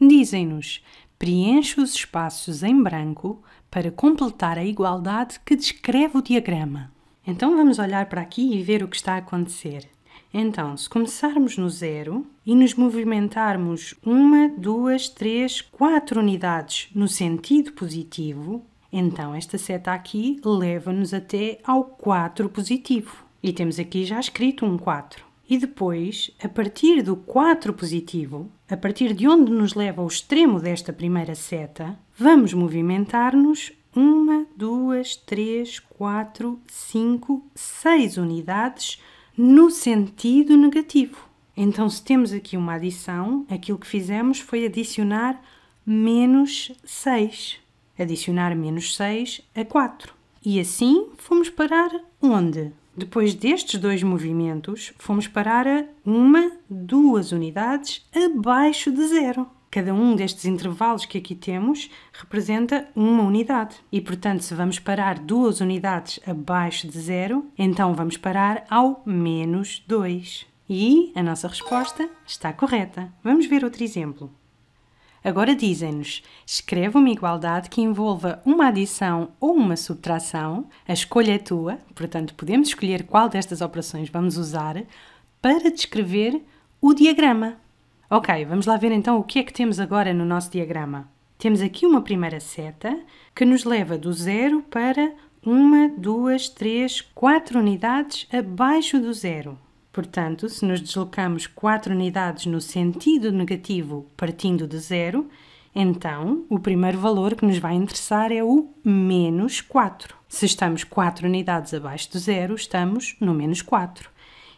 dizem-nos: preenche os espaços em branco para completar a igualdade que descreve o diagrama. Então vamos olhar para aqui e ver o que está a acontecer. Então, se começarmos no zero e nos movimentarmos uma, duas, três, quatro unidades no sentido positivo, então esta seta aqui leva-nos até ao 4 positivo. E temos aqui já escrito um 4. E depois, a partir do 4 positivo, a partir de onde nos leva ao extremo desta primeira seta, vamos movimentar-nos 1, 2, 3, 4, 5, 6 unidades no sentido negativo. Então, se temos aqui uma adição, aquilo que fizemos foi adicionar menos 6. Adicionar menos 6 a 4. E assim fomos parar onde? Depois destes dois movimentos, fomos parar a uma, duas unidades abaixo de zero. Cada um destes intervalos que aqui temos representa uma unidade. E, portanto, se vamos parar duas unidades abaixo de zero, então vamos parar ao menos 2. E a nossa resposta está correta. Vamos ver outro exemplo. Agora dizem-nos: escreve uma igualdade que envolva uma adição ou uma subtração, a escolha é tua, portanto, podemos escolher qual destas operações vamos usar para descrever o diagrama. Ok, vamos lá ver então o que é que temos agora no nosso diagrama. Temos aqui uma primeira seta que nos leva do zero para uma, duas, três, quatro unidades abaixo do zero. Portanto, se nos deslocamos 4 unidades no sentido negativo partindo de zero, então o primeiro valor que nos vai interessar é o menos 4. Se estamos 4 unidades abaixo de zero, estamos no menos 4.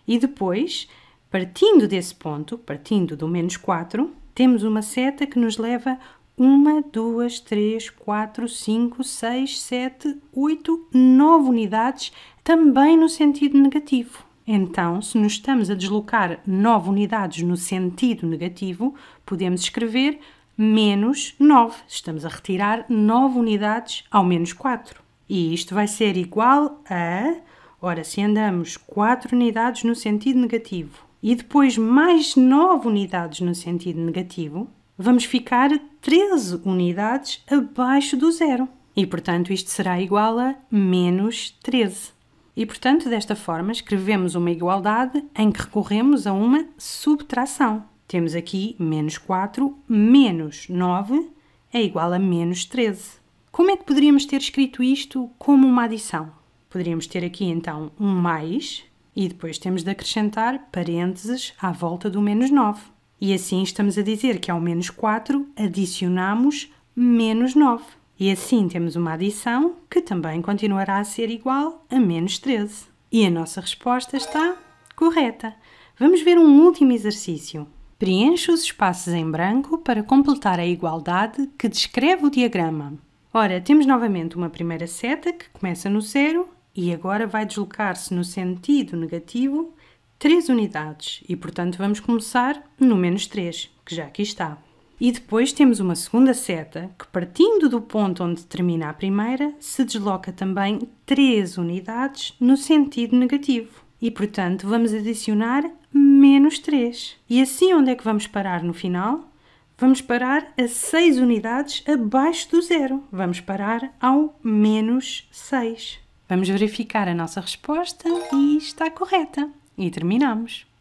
E depois, partindo desse ponto, partindo do menos 4, temos uma seta que nos leva 1, 2, 3, 4, 5, 6, 7, 8, 9 unidades, também no sentido negativo. Então, se nos estamos a deslocar 9 unidades no sentido negativo, podemos escrever menos 9. Estamos a retirar 9 unidades ao menos 4. E isto vai ser igual a. Ora, se andamos 4 unidades no sentido negativo e depois mais 9 unidades no sentido negativo, vamos ficar 13 unidades abaixo do zero. E, portanto, isto será igual a menos 13. E, portanto, desta forma, escrevemos uma igualdade em que recorremos a uma subtração. Temos aqui menos 4 menos 9 é igual a menos 13. Como é que poderíamos ter escrito isto como uma adição? Poderíamos ter aqui então um mais e depois temos de acrescentar parênteses à volta do menos 9. E assim estamos a dizer que ao menos 4 adicionamos menos 9. E assim temos uma adição que também continuará a ser igual a menos 13. E a nossa resposta está correta. Vamos ver um último exercício. Preencha os espaços em branco para completar a igualdade que descreve o diagrama. Ora, temos novamente uma primeira seta que começa no zero e agora vai deslocar-se no sentido negativo 3 unidades e, portanto, vamos começar no menos 3, que já aqui está. E depois temos uma segunda seta que, partindo do ponto onde termina a primeira, se desloca também 3 unidades no sentido negativo. E, portanto, vamos adicionar menos 3. E assim, onde é que vamos parar no final? Vamos parar a 6 unidades abaixo do zero. Vamos parar ao menos 6. Vamos verificar a nossa resposta e está correta. E terminamos.